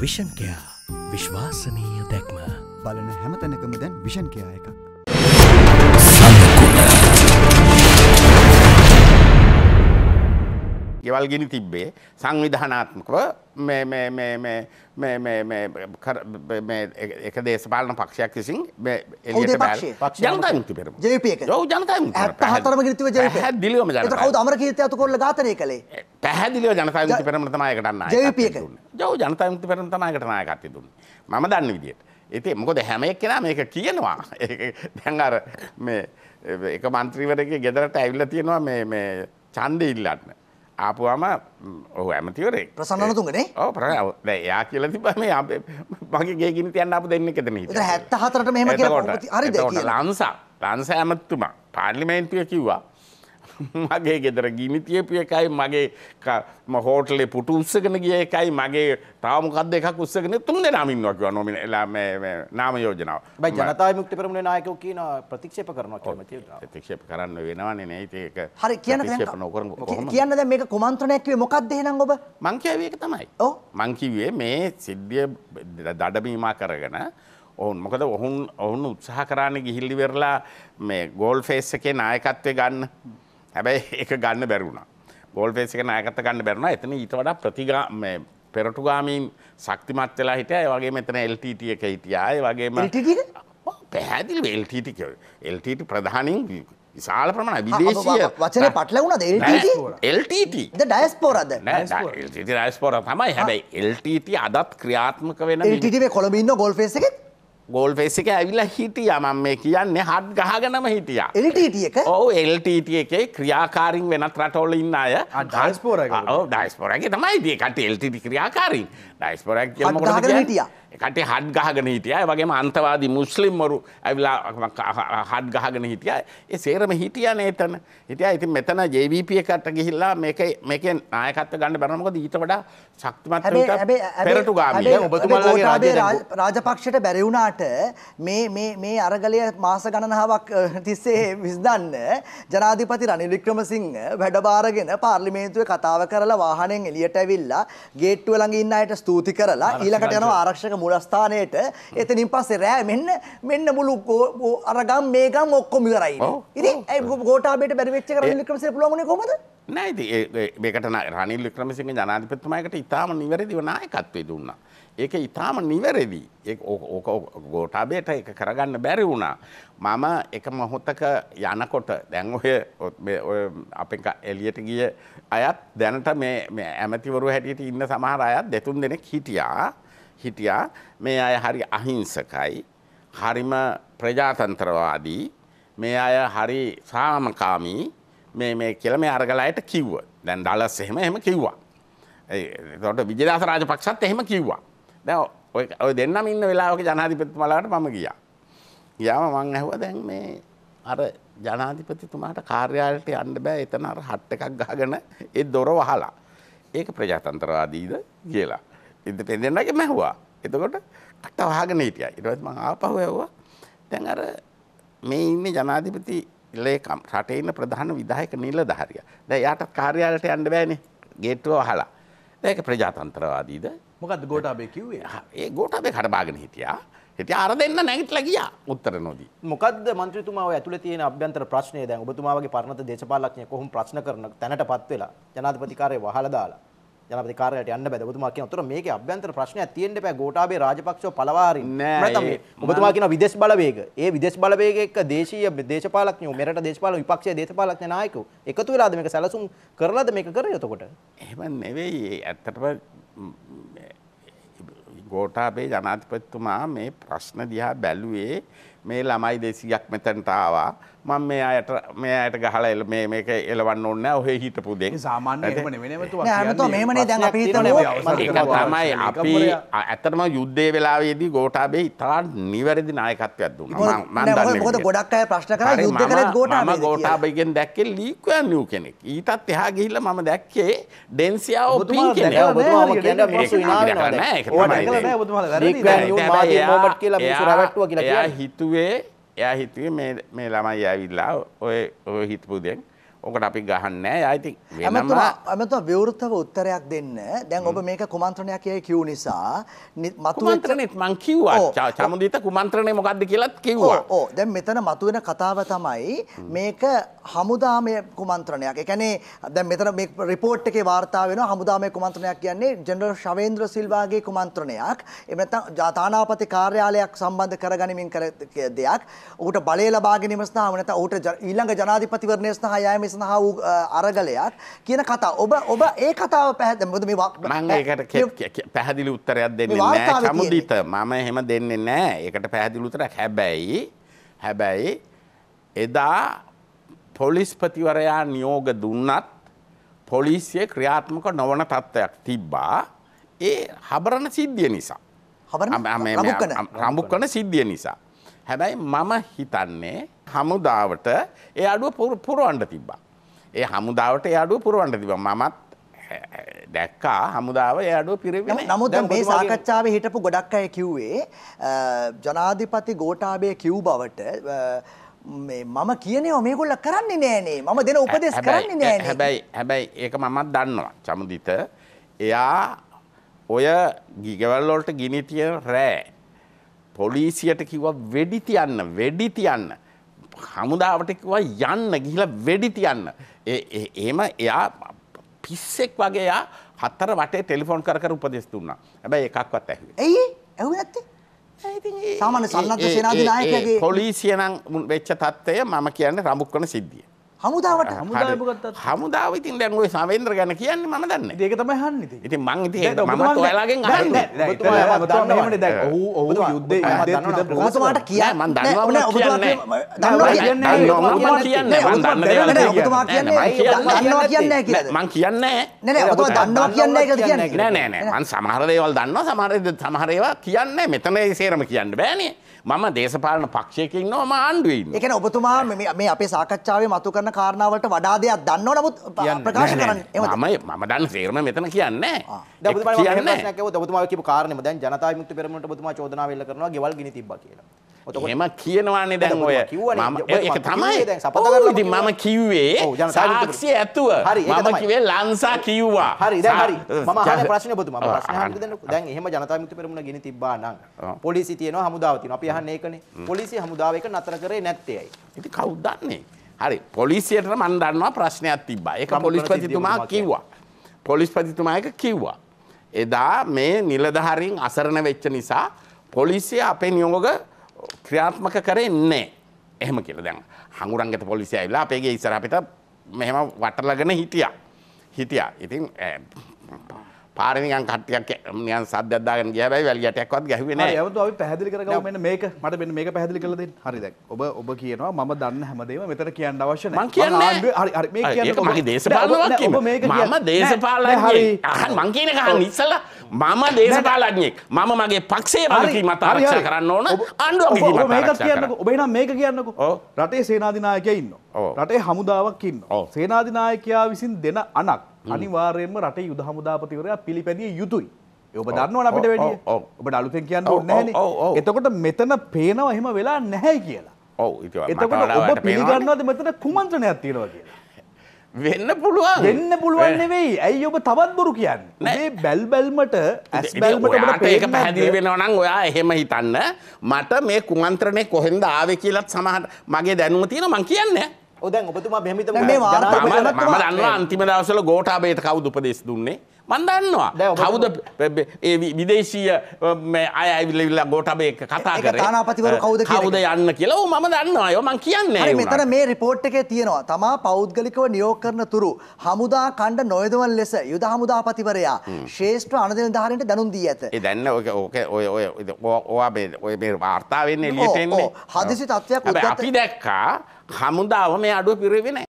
විෂන්කයා විශ්වාසනීය දැක්ම බලන හැමතැනකම දැන් විෂන්කයා එකක්. ගෙවල් ගිනි තිබ්බේ සංවිධානාත්මකව එක දේශපාලන පක්ෂයක් විසින් දිලිවම කොල්ල ගාතනය කළේ පැහැදිලිව ජනතායුති පෙරමතමයකටන්න ජව ජනතායුති පෙරතමයකටනායකත්ති දුන්න මම දන්න විදියට. ඇති මොකද හැම එක් කෙනා මේක කියනවා දැන්ගර එක මන්ත්‍රීවරගේ ගෙදරට ඇවිල්ල තියෙනවා මේ චන්ද ඉල්ලන්න ආපුවාම ඔහු ඇමතිවරේ ප්‍රසන්නතුගනේ ඕ ප්‍ර යා කියල තිබම මගේ ගේගෙන තියන්න අප දෙන්න එකතන හැත්ත හතරට මෙම කොට හරි ලංසා ලංස ඇමත්තුමා පාර්ලිමේන්තුව කිව්වා මගේ ගෙදර ගිනි තියපු එකයි මගේ හෝටලේ පුටු උත්සගෙන ගිය එකයි මගේ තාමකක්ද එකක් උත්සගෙන තුන් දෙනාම ඉන්නවා කිව්වා නොමින නාම යෝජනාව. බයි ජනතා විමුක්ති පෙරමුණේ නායකයෝ කියන ප්‍රතික්ෂේප කරනවා කියලා තියෙනවා. ප්‍රතික්ෂේප කරන්න වෙනවනේ නේ ඉතින් ඒක. හරි කියන්න දැන් නොකරන කොහොමද? කියන්න දැන් මේක කුමන්ත්‍රණයක් කිව්වේ මොකක්ද එහෙනම් ඔබ? මං කියවේ ඒක තමයි. ඔව්. මං කිව්වේ මේ සිද්ධිය දඩමීමා කරගෙන ඔවුන් මොකද ඔහුන් ඔවුන් උත්සාහ කරන්න ගිහිල්ලි වෙරලා මේ ගෝල් ෆේස් එකේ නායකත්වය ගන්න හැබැයි එක ගන්න බැරුණා බෝල් පේස් එක නායකත්ත ගන්න බැරුණා එතන ඊට වඩා ප්‍රතිගා පෙරටුගාමීන් ශක්තිමත් වෙලා හිටියා ඒ වගේ මෙතන LTT එක හිටියා ඒ වගේම පැහැදිලිව LTT කිය LTT ප්‍රධානින් විශාල ප්‍රමාණ විදේශීය වචනේ පටලවුණාද LTT LTT ද ඩයස්පෝරාද ඩයස්පෝරා තමයි හැබැයි LTT අදත් ක්‍රියාත්මක වෙන LTT මේ කොළඹ ඉන්න ගෝල් ෆේස් එකේ ගෝල් පෙස් එක ඇවිල්ලා හිටියා මම මේ කියන්නේ හත් ගහගෙනම හිටියා. LTT එක? ඔව් LTT එකේ ක්‍රියාකාරීන් වෙනත් රටවල ඉන්න අය ඩයස්පෝරා එක. ඔව් ඩයස්පෝරා එකේ තමයි ඉතින් කට්ටිය LTT ක්‍රියාකාරීන්. ඩයස්පෝරා කියන්නේ මොකටද කියන්නේ? කට හඩ් ගහගෙන හිටිය වගේම අන්තවාදී මුස්ලිම්මරු ඇවිලා හඩ් ගහගෙන හිටිය ඒ සේරම හිටියන එතන හිටිය ඉතින් මෙතන ජවපිය කට ගිහිල්ලා මේක මේක නායකත්ව ගන්න බැනමකොද ඊට වඩා ශක්තිමත් පෙරටු ගාමිය ඔබතුමල්ලාගේ රාජපක්ෂයට බැරිවුණාට මේ මේ මේ අරගලය මාස ගණනාවක් තිස්සේ විස්දන්න ජනාධිපති රනිල් වික්‍රමසිංහ වැඩබාරගෙන පාර්ලිමේන්තුවේ කතාව කරලා වාහනෙන් එළියට ඇවිල්ලා ගේට්ටුව ළඟ ඉන්න අයට ස්තුති කරලා ඊළඟට යනවා ආරක්ෂක මුලස්ථානයට එතනින් පස්සේ රෑ මෙන්න මෙන්න මුළු අරගම් මේගම් ඔක්කොම ඉවරයි. ඉතින් ඒ ගෝඨාභයට බැරි වෙච්ච එක රනිල් වික්‍රමසිංහ පුළුවන් උනේ කොහොමද? නෑ ඉතින් මේකට රනිල් වික්‍රමසිංහ ජනාධිපතිතුමායකට ඉතාම නිවැරදිව නායකත්වය දුන්නා. ඒක ඉතාම නිවැරදි ඕක ගෝටාබේට එක කරගන්න බැරි වුණා මම එක මොහොතක යනකොට දැන් ඔය අප එලියට ගිය අයත් දැනට මේ ඇමතිවරු හැටියට ඉන්න සමහර අයත් දෙතුන් දෙනෙක් හිටියා හිටියා මේ අය හරි අහිංසකයි හරිම ප්‍රජාතන්ත්‍රවාදී මේ අය හරි සාමකාමී මේ මේ කියලා මේ අරගලයට කිව්ව. දැන් දලස් එහෙම එහෙම කිව්වා. එතකොට විජේදාස රාජපක්ෂත් එහෙම කිව්වා. දැන් ඔය ඔය දෙන්නම ඉන්න වෙලාවක ජනාධිපතිතුමාලාට මම ගියා. ගියාම මං ඇහුවා දැන් මේ අර ජනාධිපතිතුමාට කාර්යාලයට යන්න බෑ එතන අර හට් එකක් ගහගෙන ඒ දොර වහලා. ඒක ප්‍රජාතන්ත්‍රවාදීද කියලා. ඉද පෙන්දෙන්න්නගේ මැහවා එතකොට කට වහගෙන හිටිය ඉටවත්ම ආපහු ඇව්වා දැන් අර මේ ඉන්න ජනාධිපති ලේකම් රටේන්න ප්‍රධාන විදායක නිල දහරිය දැ යාට කාර්යාලට අන්ඩ බෑනේ ගේටුව හලා ඒක ප්‍රජාතන්ත්‍රවාදීද මොකද ගෝටාබේ කිව්ේ ඒ ගෝටාබේ කටබාගෙන හිටියා හිට අර දෙන්න නැගිටල ගිය උත්තර නොදී මොකද මන්ත්‍රතුමාව ඇතුළ තියෙන අභ්‍යන්තර ප්‍රශ්නය දැන් ඔබතුමාගේ පරණත දේශපාලක්ඥය කොහොම ප්‍රශ්න කරන තැනට පත්වෙලා ජනාධපතිකාරය වහල දාලා ජනපති කාර්යාලයට යන්න බෑ. ඔබතුමා කියන උතර මේකේ අභ්‍යන්තර ප්‍රශ්නයක් තියෙන්න එපා. ගෝඨාභය රාජපක්ෂව පළවා හරින්න. නැත්නම් ඔබතුමා කියන විදේශ බලවේග. ඒ විදේශ බලවේග එක්ක දේශීය දේශපාලකයෝ මෙරට දේශපාලන විපක්ෂයේ දේශපාලන නායකයෝ එකතු වෙලාද මේක සැලසුම් කරලාද මේක කරේ එතකොට? එහෙම නෙවෙයි. ඇත්තටම ගෝඨාභය ජනාධිපතිතුමා මේ ප්‍රශ්න දිහා බැලුවේ මේ ළමයි දෙසියක් මෙතැනට ආවා මම මේ අයට මේ අයට ගහලා එල මේ මේක එලවන්න ඕනේ නැහැ ඔහේ හිටපු දෙන් සාමාන්‍ය එහෙම නෙවෙයි නේතුවා කියන්නේ නෑ මේමනේ දැන් අපි හිතනවා තමයි අපි ඇත්තටම යුද්ධයේ වෙලාවේදී ගෝඨාභය ඉතාල නිවැරදි නායකත්වයක් දුන්නා මම මම දන්නේ මොකද ගොඩක් අය ප්‍රශ්න කරා යුද්ධ කළේ ගෝඨාභය මම ගෝඨාභයෙන් දැක්කේ ලීක්වැන් නියු කෙනෙක් ඊටත් එහා ගිහිල්ලා මම දැක්කේ ඩෙන්සියාව පින් කෙනෙක් ඔබතුමාම කියන්නේ මිනිස්සු ඉනාවෙනවා දැන් ඒක තමයි ලීක්වැන් නියු මාර්ටින් මොබට් කියලා මිනිස්සු රැවට්ටුවා කියලා කියන්නේ හිතුවේ එයා හිතුවේ මේ ළමයි ඇවිල්ලා ඔය ඔය හිතපු දෙන් ඕකට අපි ගහන්න යයිති ඇමත විවෘතව උත්තරයක් දෙන්න දැන් ඔබ මේක කුමන්ත්‍රණයක් කියයි කිව් නිසා මතුමන්ත්‍රනෙත් මං කිව්වා චමුදීත කුමන්ත්‍රණය මොකක්ද කියලත් කිව්වා ඕ දැන් මෙතන මතුවෙන කතාව තමයි මේක හමුදාමය කුමන්ත්‍රණයක් එකනේ දැ මෙතන රිපෝට් එක වාර්තා වෙන හමුදාමය කුමන්ත්‍රණයක් කියන්නේ ජෙනරල් ශවේන්ද්‍ර සිල්වාගේ කුමන්ත්‍රණයක් එමත ජාතානාපති කාර්යාලයක් සම්බන්ධ කරගනිමින් කර දෙයක් ඌට බලය ලබාගෙනමස්ථාවනත ඌට ඊළඟ ජනාධිපතිවරණය ස්ථහායම සඳහා වූ අරගලයක් කියන කතා ඔබ ඔබ ඒ කතාව පැහැද මොද මේ මං ඒකට පැහැදිලි උත්තරයක් දෙන්නේ නෑ සමුදිත මම එහෙම දෙන්නේ නෑ ඒකට පැහැදිලි උත්තරයක් හැබැයි හැබැයි එදා පොලිස්පතිවරයා නියෝග දුන්නත් පොලිසිය ක්‍රියාත්මක නොවන තත්ත්වයක් තිබ්බා ඒ හබරණ සිද්ධිය නිසා රම්බුක් කන සිද්ධිය නිසා. හැබැයි මම හිතන්නේ හමුදාවට ඒ අඩුව පුරුවන්ට තිබ්බා. ඒ හමුදාවට යාඩුව පුරුවන්ට තිබ මමත් දැක්කා හමුදාව යාඩුව පිරිවෙන නමුත් මේ සාකච්ඡාව හිටපු ගොඩක් අය කිව්වේ ජනාධිපති ගෝටාබය කිව් බවට මම කියනේ මේගොල්ල කරන්නේ නෑනේ මම දෙන උපදෙස් කරන්නේ නෑ හැබැයි හැබැයි ඒක මමත් දන්නවා චමුදිත එයා ඔය ගිගවල්ලොල්ට ගිනි තියෙන රෑ පොලිසියට කිව්ව වෙඩි තියන්න වෙඩි තියන්න හමුදාවට කිව්වා යන්න ගිහිලා වෙඩි තියන්න. එහෙම එයා පිස්සෙක් වගේ එයා හතර වටේ ටෙලිෆෝන් කර කර උපදෙස් දුන්නා. හැබැයි එකක්වත් ඇහුවේ. ඇයි? ඇහුවේ නැත්තේ? සාමාන්‍ය සන්නද්ධ සේනාධිනායකගේ පොලිසිය නම් වෙච්ච තත්ත්වය මම කියන්නේ රඹුක්කන සිද්ධිය. හමුදාවට හමුදාව ඉතින් දැන් ඔය සමේන්ද්‍ර ගැන කියන්නේ මම දන්නේ. ඒක තමයි අහන්නේ. ඉතින් මං ඉතින් මමත් ඔයාලගෙන් අහන්නේ. ඔබතුමාට දැන් ඔහු ඔහු යුද්ධේ යුද්ධේ විතර ඔබතුමාට කියන්නේ මං දන්නවා ඔබ කියන්නේ. දන්නවා කියන්නේ. ඔබතුමා කියන්නේ මං දන්නේ නැහැ. ඔබතුමා කියන්නේ දන්නවා කියන්නේ නැහැ කියලාද? මං කියන්නේ නැහැ. නෑ නෑ ඔබතුමා දන්නවා කියන්නේ නැහැ කියලා කියන්නේ. නෑ නෑ නෑ මං සමහර දේවල් දන්නවා සමහර සමහර ඒවා කියන්නේ මෙතන ඒ සේරම කියන්න බෑනේ. මම දේශපාලන පක්ෂයකින් නෝ මම ආණ්ඩුවේ ඉන්නේ. ඒ කියන්නේ ඔබතුමා මේ අපේ සාකච්ඡාවේ මතු කරන කාරණාවට වඩා දෙයක් දන්නව නමුත් ප්‍රකාශ කරන්නේ මමයි මම දන්න තේරම මෙතන කියන්නේ දතුමා කිය කාරණම දැන් ජනතා මුක්ති පෙරමට බතුමා චෝදනාවල්ල කරනවා ගෙවල් ගිනි තිබ්බ කියලා එම කියනවාන්නේ දැන් ඔය එක තමයි සපති මම කිව්වේ සාක්ෂි ඇතුව හරි මම කිවේ ලංසා කිව්වා හරි හරි ම ප්‍රශ්න බතුම දැන් එහම ජනතා මුක්ති පෙරමුණ ගෙන තිබා නම් පොලිසි තියන හමුදාවතින අපි හන්න ඒකන පොලිසි හමුදාවක නතර කරේ නැත්තයයි ඉති කවුදන්නේ හරි පොලිසියට මන් දන්නවා ප්‍රශ්නයක් තිබා එක පොලිස්පතිතුමා කිව්වා පොලිස්පතිතුමායක කිව්වා. එදා මේ නිලධහරින් අසරණ වෙච්ච නිසා පොලිසිය අපේ නියෝග ක්‍රියාත්මක කරේ එන්නේ එහෙම කියල දැන් හඟුරන්ගත පොලිසිය ඇල්ලා අපේගේ ඉසර අපිට මෙහෙම වටලගෙන හිටිය හිටියා ඉතින් පාරනිකන් කට්ටියක් නියන් සද්දයක් දාගෙන ගියා බයි වැලියටයක්වත් ගැහුවේ නෑ. ඒවතු අපි පැහැදිලි කරගමු මෙන්න මේක මට මෙන්න මේක පැහැදිලි කරලා දෙන්න. හරි දැන් ඔබ ඔබ කියනවා මම දන්න හැමදේම මෙතන කියන්න අවශ්‍ය නෑ. මම කියන්නේ හරි හරි මේ කියන්නේ ඔබ මගේ දේශපාලනයක් මම දේශපාලනයක් අහන්න මං කියන එක අහන්න ඉස්සලා මම දේශපාලඥෙක් මම මගේ පක්ෂේ මගකි මත ආරක්ෂා කරන්න ඕන ආණ්ඩුව කිරීම මේකත් කියන්නක ඔබේ නම් මේක කියන්නකෝ රටේ සේනාධිනායකයා ඉන්නවා රටේ හමුදාවක් ඉන්නවා සේනාධිනායකයා විසින් දෙන අනක් අනිවාර්යෙන්ම රටේ යුද හමුදාපතිවරයා පිළිපැදිය යුතුයි ඔබ දන්නවන අපිට වැඩිය ඔබට අලුතෙන් කියන්න ඕන්න එතකොට මෙතන පේනව එහෙම වෙලා නැහැ කියලා ඔව එතකොට ඔබ පිළිගන්නවද මෙතන කුමන්ත්‍රණයක් තියෙනවා කියලා වෙන්න පුළුවන් වෙන්න පුළුවන් නෙවෙයි ඇයි ඔබ තවත් බොරු කියන්න මේ බැල් බැල්මට ඇස් බැල්මට ඒක පැහැදිලි වෙනවනම් ඔයා එහෙම හිතන්න මට මේ කුමන්ත්‍රණය කොහෙන්ද ආවේ කියලත් සමහට මගේ දැනුම තියෙන මං කියන්න ඔදැන් ඔබතුමා බැමිත මේ වාර්තා මම දන්නවා අන්තිම දවසල ගෝඨාභයට කවුද උපදෙස් දුන්නේ මන් දන්නවා කවුද විදේශීය අය ඇවිල්ල ගෝටබේ කතා කර නාපතිවර කවද කවුද යන්න කියලව ම දන්නවා අය මං කියන්නේ මෙතන මේ රිපෝට් එකේ තියෙනවා තමා පෞද්ගලිකව නියෝග කරන තුරු හමුදා කණ්ඩ නොයදවන් ලෙස යුද හමුදාපතිවරයා ශේෂ්ඨ අනදන ධාරයට දැනුම් දී ඇත ඒ දැන්න ඕක ඕක ඔය ඔය ඕවා ඔය මේ වාර්තාාවන්නේ ලියටෙන්නේ හදිසි තත්වයක් අපි දැක්කා හමුදාව මේ අඩුව පිරවෙන